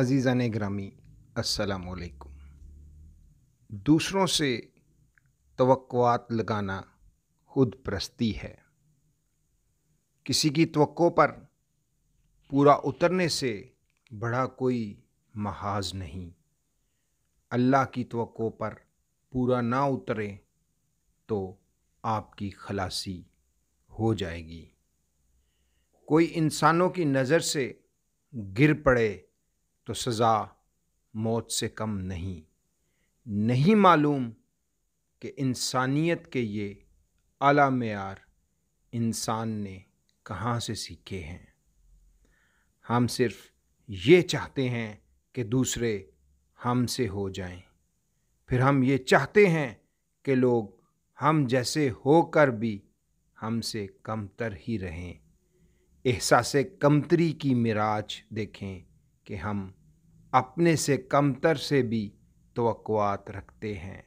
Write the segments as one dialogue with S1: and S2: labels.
S1: अजीज़ान ग्रामी असलकुम दूसरों से तवक़ात लगाना खुद प्रस्ती है किसी की तो पर पूरा उतरने से बड़ा कोई महाज नहीं अल्लाह की तो पर पूरा ना उतरे तो आपकी खलासी हो जाएगी कोई इंसानों की नज़र से गिर पड़े तो सज़ा मौत से कम नहीं नहीं मालूम कि इंसानियत के ये आला मैार इंसान ने कहाँ से सीखे हैं हम सिर्फ ये चाहते हैं कि दूसरे हमसे हो जाएं। फिर हम ये चाहते हैं कि लोग हम जैसे होकर भी हमसे कमतर ही रहें एहसास कमतरी की मिराज देखें कि हम अपने से कमतर से भी तोक़ात रखते हैं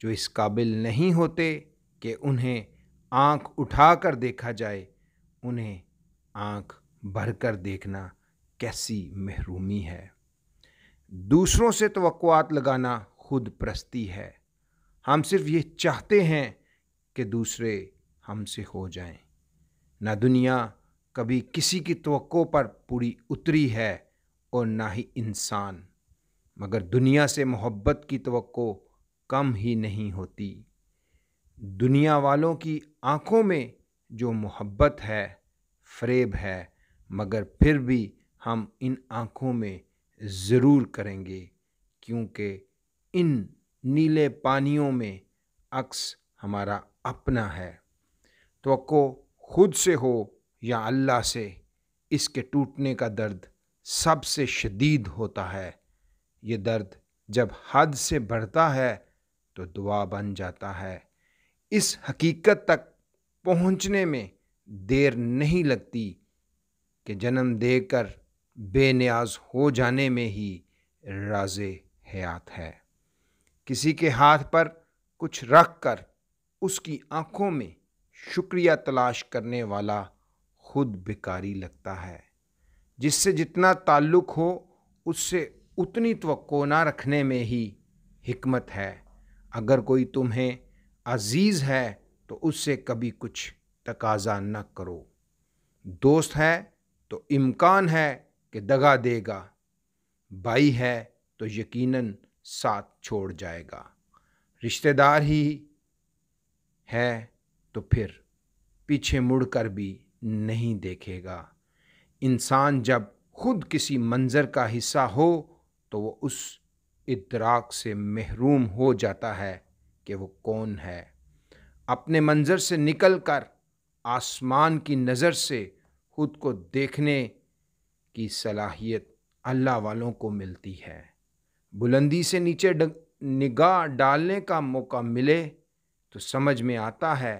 S1: जो इस काबिल नहीं होते कि उन्हें आँख उठा कर देखा जाए उन्हें आँख भर कर देखना कैसी महरूमी है दूसरों से तोक़ात लगाना खुद प्रस्ती है हम सिर्फ ये चाहते हैं कि दूसरे हमसे हो जाएं। ना दुनिया कभी किसी की तो पर पूरी उतरी है और ना ही इंसान मगर दुनिया से मोहब्बत की तो कम ही नहीं होती दुनिया वालों की आँखों में जो मोहब्बत है फ्रेब है मगर फिर भी हम इन आँखों में ज़रूर करेंगे क्योंकि इन नीले पानियों में अक्स हमारा अपना है तो खुद से हो या अल्लाह से इसके टूटने का दर्द सबसे शदीद होता है ये दर्द जब हद से बढ़ता है तो दुआ बन जाता है इस हकीकत तक पहुंचने में देर नहीं लगती कि जन्म देकर बेनियाज हो जाने में ही राज हयात है किसी के हाथ पर कुछ रख कर उसकी आँखों में शुक्रिया तलाश करने वाला खुद बेकारी लगता है जिससे जितना ताल्लुक़ हो उससे उतनी तो ना रखने में ही हमत है अगर कोई तुम्हें अजीज़ है तो उससे कभी कुछ तकाजा न करो दोस्त है तो इम्कान है कि दगा देगा भाई है तो यकीनन साथ छोड़ जाएगा रिश्तेदार ही है तो फिर पीछे मुड़ कर भी नहीं देखेगा इंसान जब खुद किसी मंज़र का हिस्सा हो तो वो उस इतराक से महरूम हो जाता है कि वो कौन है अपने मंज़र से निकल कर आसमान की नज़र से खुद को देखने की सलाहियत अल्लाह वालों को मिलती है बुलंदी से नीचे निगाह डालने का मौका मिले तो समझ में आता है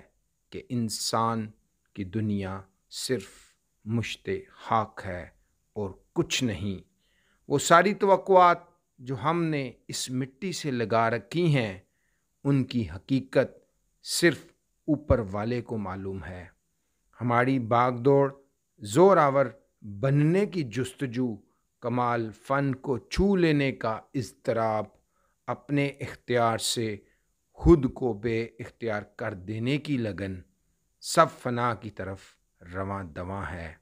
S1: कि इंसान की दुनिया सिर्फ़ मुश्त हाक है और कुछ नहीं वो सारी तवक़ात जो हमने इस मिट्टी से लगा रखी हैं उनकी हकीकत सिर्फ ऊपर वाले को मालूम है हमारी बागदौड़ जोरावर बनने की जस्तजू कमाल फ़न को छू लेने का इजतराब अपने इख्तियार से खुद को बे इख्तियार कर देने की लगन सब फना की तरफ रवा दवा है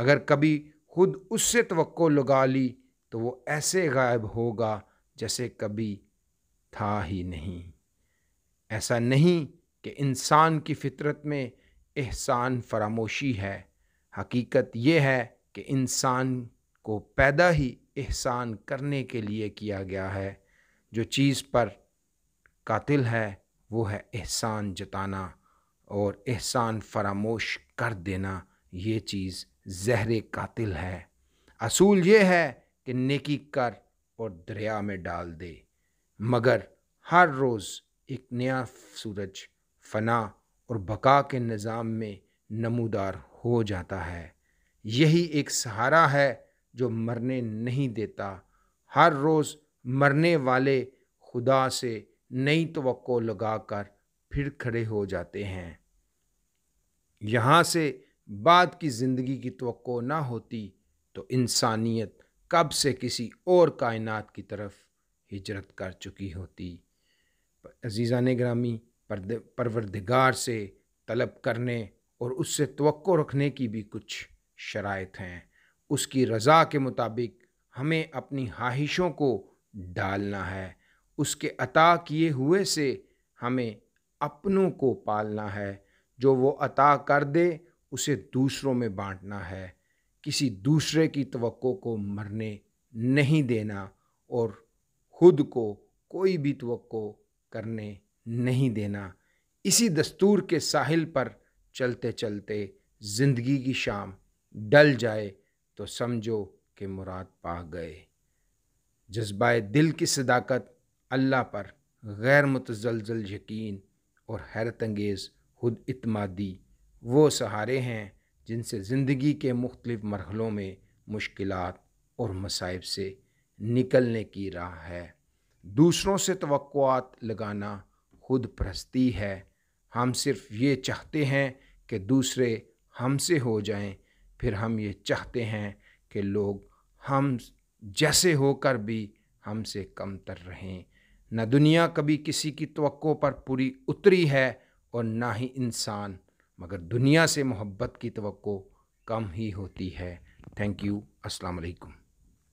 S1: अगर कभी खुद उससे तो लगा ली तो वो ऐसे गायब होगा जैसे कभी था ही नहीं ऐसा नहीं कि इंसान की फितरत में एहसान फरामोशी है हकीकत ये है कि इंसान को पैदा ही एहसान करने के लिए किया गया है जो चीज़ पर कातिल है वो है एहसान जताना और एहसान फरामोश कर देना ये चीज़ जहर कातिल है असूल ये है कि नेकी कर और दरिया में डाल दे मगर हर रोज़ एक नया सूरज फना और बका के निज़ाम में नमूदार हो जाता है यही एक सहारा है जो मरने नहीं देता हर रोज़ मरने वाले खुदा से नई तो लगाकर फिर खड़े हो जाते हैं यहाँ से बाद की ज़िंदगी की तो ना होती तो इंसानियत कब से किसी और कायनात की तरफ हिजरत कर चुकी होती अजीज़ा ने ग्रामी परवरदिगार से तलब करने और उससे तो रखने की भी कुछ शराइ हैं उसकी रज़ा के मुताबिक हमें अपनी ख्वाहिशों को डालना है उसके अता किए हुए से हमें अपनों को पालना है जो वो अता कर दे उसे दूसरों में बांटना है किसी दूसरे की तवक्को को मरने नहीं देना और खुद को कोई भी तवक्को करने नहीं देना इसी दस्तूर के साहिल पर चलते चलते ज़िंदगी की शाम डल जाए तो समझो कि मुराद पा गए जज्बा दिल की सदाकत अल्लाह पर गैर मुतजलजल यकीन और हैरत अंगेज़ खुद इतमादी वो सहारे हैं जिनसे ज़िंदगी के मुख्तलिफ़ मरहलों में मुश्किल और मसाइब से निकलने की राह है दूसरों से तो लगाना खुद प्रस्ती है हम सिर्फ ये चाहते हैं कि दूसरे हमसे हो जाएं फिर हम ये चाहते हैं कि लोग हम जैसे होकर भी हमसे कमतर रहें न दुनिया कभी किसी की तो पर पूरी उतरी है और ना ही इंसान मगर दुनिया से मोहब्बत की तो कम ही होती है थैंक यू अस्सलाम वालेकुम